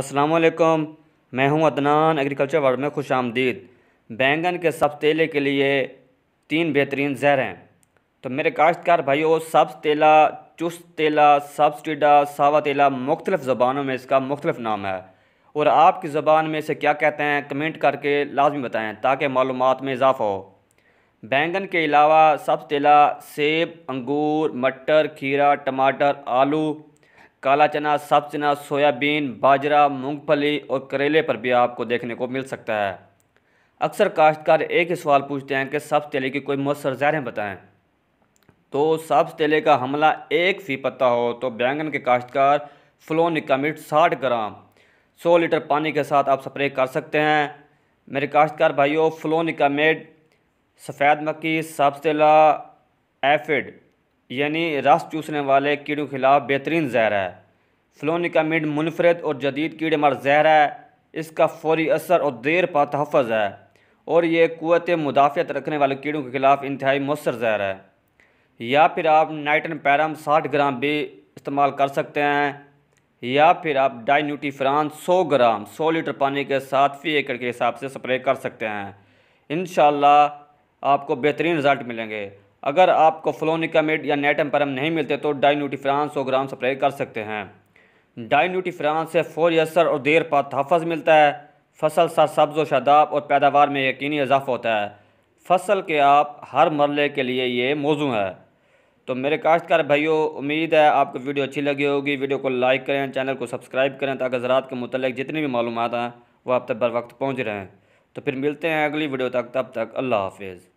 असलकम मैं हूं अदनान एग्रीकल्चर वर्ल्ड में खुश आमदीद बैंगन के सब्ज़ तेले के लिए तीन बेहतरीन जहर हैं तो मेरे काश्तकार भाइयों सब्ज़ तेला चुस्त तेला सब्ज़ टिडा सावा तेला मुख्तलिफ़ ज़बानों में इसका मुख्तलिफ नाम है और आपकी ज़बान में इसे क्या कहते हैं कमेंट करके लाजमी बताएँ ताकि मालूम में इजाफ़ा हो बैंगन के अलावा सब्ज़ तेला सेब अंगूर मटर खीरा टमाटर आलू काला चना सब चना सोयाबीन बाजरा मूंगफली और करेले पर भी आपको देखने को मिल सकता है अक्सर काश्तकार एक ही सवाल पूछते हैं कि सब्ज तेले की कोई मौसर जहरें बताएं तो सब्ज तेले का हमला एक फी पत्ता हो तो बैंगन के काश्तकार मिट साठ ग्राम सौ लीटर पानी के साथ आप स्प्रे कर सकते हैं मेरे काश्तकार भाइयों मेड सफ़ेद मक्की सब्ज तेला एफिड यानी रस चूसने वाले कीड़ों के खिलाफ बेहतरीन जहर है फ्लोनिकामिड मुनफरद और जदीद कीड़े मार जहर है इसका फौरी असर और देर पा तहफ़ है और ये क़वत मुदाफ़त रखने वाले कीड़ों के खिलाफ इंतहाई मौसर जहर है या फिर आप नाइटन पैरम साठ ग्राम भी इस्तेमाल कर सकते हैं या फिर आप डाइन्यूटी फ्रांस सौ ग्राम सौ लीटर पानी के साथ फी एकड़ के हिसाब से स्प्रे कर सकते हैं इन आपको बेहतरीन रिज़ल्ट मिलेंगे अगर आपको फ्लोनिकामिड या नेटम्परम नहीं मिलते तो डाइन्यूटिफ्रांस सौ ग्राम स्प्रे कर सकते हैं डाइन्यूटिफ्रांस से यसर और देर पर तहफ़ मिलता है फसल सब्ज व शादाब और पैदावार में यकीनी इजाफा होता है फसल के आप हर मरले के लिए ये मौजू है तो मेरे काश्तकार भाइयों उम्मीद है आपको वीडियो अच्छी लगी होगी वीडियो को लाइक करें चैनल को सब्सक्राइब करें ताकि ज़रात के मतलब जितनी भी मालूम हैं वो आप तक बर वक्त पहुँच रहे हैं तो फिर मिलते हैं अगली वीडियो तक तब तक अल्लाह हाफिज़